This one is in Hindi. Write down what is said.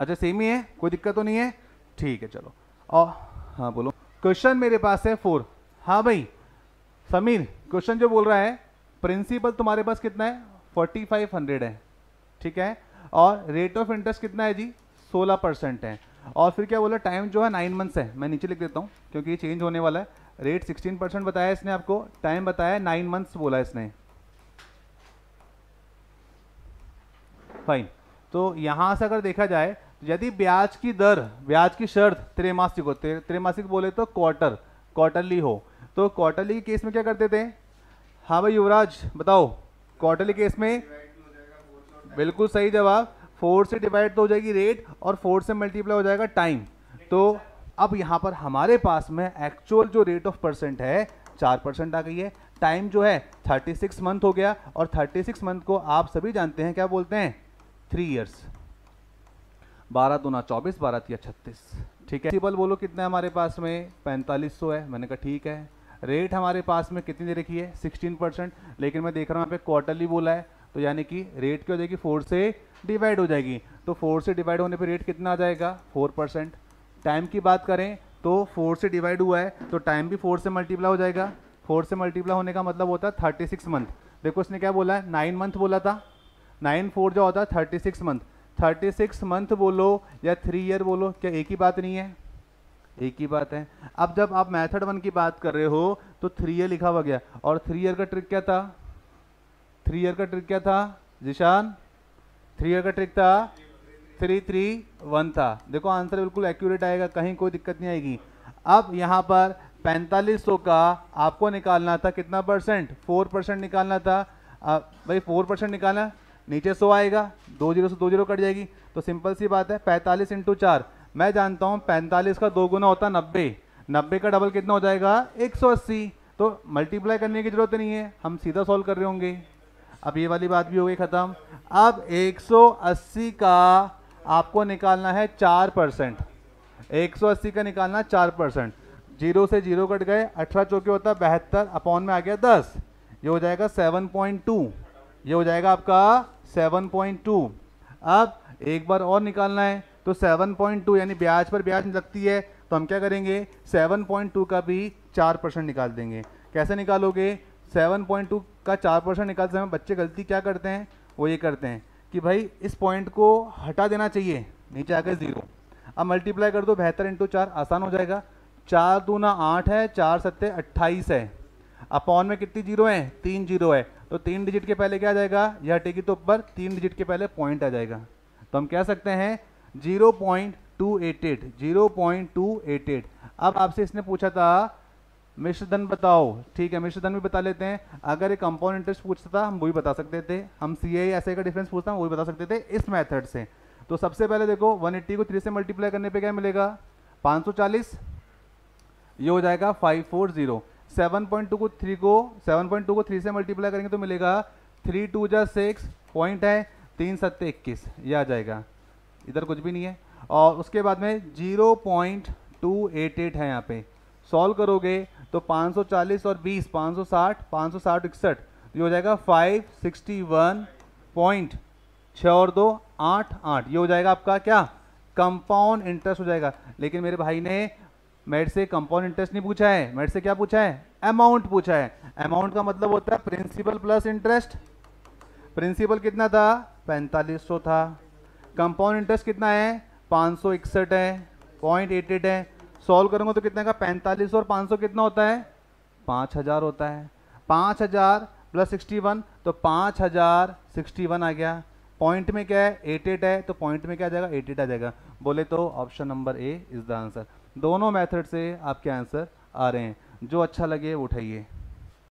अच्छा सेम ही है कोई दिक्कत तो नहीं है ठीक है चलो और हाँ बोलो क्वेश्चन मेरे पास है फोर हाँ भाई समीर क्वेश्चन जो बोल रहा है प्रिंसिपल तुम्हारे पास कितना है फोर्टी फाइव हंड्रेड है ठीक है और रेट ऑफ इंटरेस्ट कितना है जी सोलह परसेंट है और फिर क्या बोला टाइम जो है नाइन मंथ्स है मैं नीचे लिख देता हूँ क्योंकि ये चेंज होने वाला है रेट सिक्सटीन परसेंट बताया इसने आपको टाइम बताया नाइन मंथ्स बोला इसने फाइन तो यहाँ से अगर देखा जाए यदि ब्याज की दर ब्याज की शर्त त्रैमासिक हो त्रैमासिक बोले तो क्वार्टर क्वार्टरली हो तो क्वार्टरली केस में क्या करते थे हाँ भाई युवराज बताओ क्वार्टरली केस में बिल्कुल सही जवाब फोर से डिवाइड तो हो जाएगी रेट और फोर से मल्टीप्लाई हो जाएगा टाइम तो अब यहाँ पर हमारे पास में एक्चुअल जो रेट ऑफ परसेंट है चार परसेंट आ गई है टाइम जो है थर्टी सिक्स मंथ हो गया और थर्टी सिक्स मंथ को आप सभी जानते हैं क्या बोलते हैं थ्री ईयर्स बारह ना चौबीस बारह तिया छत्तीस ठीक है सिंपल बोलो कितना हमारे पास में पैंतालीस सौ है मैंने कहा ठीक है रेट हमारे पास में कितनी दे रखी है सिक्सटीन परसेंट लेकिन मैं देख रहा हूँ यहाँ पे क्वार्टरली बोला है तो यानी कि रेट क्या हो जाएगी फोर से डिवाइड हो जाएगी तो फोर से डिवाइड होने पर रेट कितना आ जाएगा फोर परसेंट टाइम की बात करें तो फोर से डिवाइड हुआ है तो टाइम भी फोर से मल्टीप्लाई हो जाएगा फोर से मल्टीप्लाई होने का मतलब होता है थर्टी सिक्स मंथ देखो उसने क्या बोला है नाइन मंथ बोला था नाइन फोर जो होता है thirty six month thirty six month बोलो या थ्री ईयर बोलो क्या एक ही बात नहीं है एक ही बात है अब जब आप मैथड वन की बात कर रहे हो तो थ्री ईयर लिखा हुआ गया और थ्री ईयर का ट्रिक क्या था थ्री ईयर का ट्रिक क्या था जिशान थ्री ईयर का ट्रिक था थ्री थ्री वन था देखो आंसर बिल्कुल एक्यूरेट आएगा कहीं कोई दिक्कत नहीं आएगी अब यहाँ पर पैंतालीस सौ का आपको निकालना था कितना परसेंट फोर परसेंट निकालना था आ, भाई फोर परसेंट निकालना नीचे सो आएगा दो जीरो से दो जीरो कट जाएगी तो सिंपल सी बात है पैंतालीस इंटू चार मैं जानता हूँ पैंतालीस का दो गुना होता है नब्बे नब्बे का डबल कितना हो जाएगा एक सौ अस्सी तो मल्टीप्लाई करने की ज़रूरत नहीं है हम सीधा सॉल्व कर रहे होंगे अब ये वाली बात भी हो गई ख़त्म अब 180 का आपको निकालना है चार परसेंट एक का निकालना चार परसेंट जीरो से जीरो कट गए अठारह चौके होता है बहत्तर अपॉन में आ गया दस ये हो जाएगा सेवन पॉइंट टू ये हो जाएगा आपका 7.2 अब एक बार और निकालना है तो 7.2 यानी ब्याज पर ब्याज लगती है तो हम क्या करेंगे 7.2 का भी चार परसेंट निकाल देंगे कैसे निकालोगे 7.2 का चार परसेंट निकालते समय बच्चे गलती क्या करते हैं वो ये करते हैं कि भाई इस पॉइंट को हटा देना चाहिए नीचे आकर ज़ीरो अब मल्टीप्लाई कर दो बेहतर इंटू चार आसान हो जाएगा चार दूना आठ है चार सत्ते अट्ठाईस है अपॉन में कितनी जीरो है तीन जीरो है तो तीन डिजिट के पहले क्या आ जाएगा यह हटेगी तो ऊपर तीन डिजिट के पहले पॉइंट आ जाएगा तो हम कह सकते हैं zero point two eight eight zero point two eight eight अब आपसे इसने पूछा था मिश्र धन बताओ ठीक है मिश्र धन भी बता लेते हैं अगर एक कंपाउंड इंटरेस्ट पूछता था हम वो भी बता सकते थे हम सी आई एस का डिफरेंस पूछता हम वो भी बता सकते थे इस मेथड से तो सबसे पहले देखो 180 को 3 से मल्टीप्लाई करने पे क्या मिलेगा 540 ये हो जाएगा 540 7.2 को 3 को 7.2 को 3 से मल्टीप्लाई करेंगे तो मिलेगा थ्री टू जा सिक्स पॉइंट है तीन सत्ते इक्कीस ये आ जाएगा इधर कुछ भी नहीं है और उसके बाद में zero point two eight eight है यहाँ पे सॉल्व करोगे तो 540 और 20 560 560 इकसठ ये हो जाएगा 561 पॉइंट छः और दो आठ आठ ये हो जाएगा आपका क्या कंपाउंड इंटरेस्ट हो जाएगा लेकिन मेरे भाई ने मेरे से कंपाउंड इंटरेस्ट नहीं पूछा है मेरे से क्या पूछा है अमाउंट पूछा है अमाउंट का मतलब होता है प्रिंसिपल प्लस इंटरेस्ट प्रिंसिपल कितना था पैंतालीस सौ था कंपाउंड इंटरेस्ट कितना है पाँच सौ इकसठ है पॉइंट एट एट है सॉल्व करूंगा तो कितने का पैंतालीस और पाँच सौ कितना होता है पाँच हज़ार होता है पाँच हज़ार प्लस सिक्सटी वन तो पाँच हज़ार सिक्सटी वन आ गया पॉइंट में क्या है एट एट है तो पॉइंट में क्या आ जाएगा एट एट आ जाएगा बोले तो option number A is the answer दोनों मेथड से आपके आंसर आ रहे हैं जो अच्छा लगे उठाइए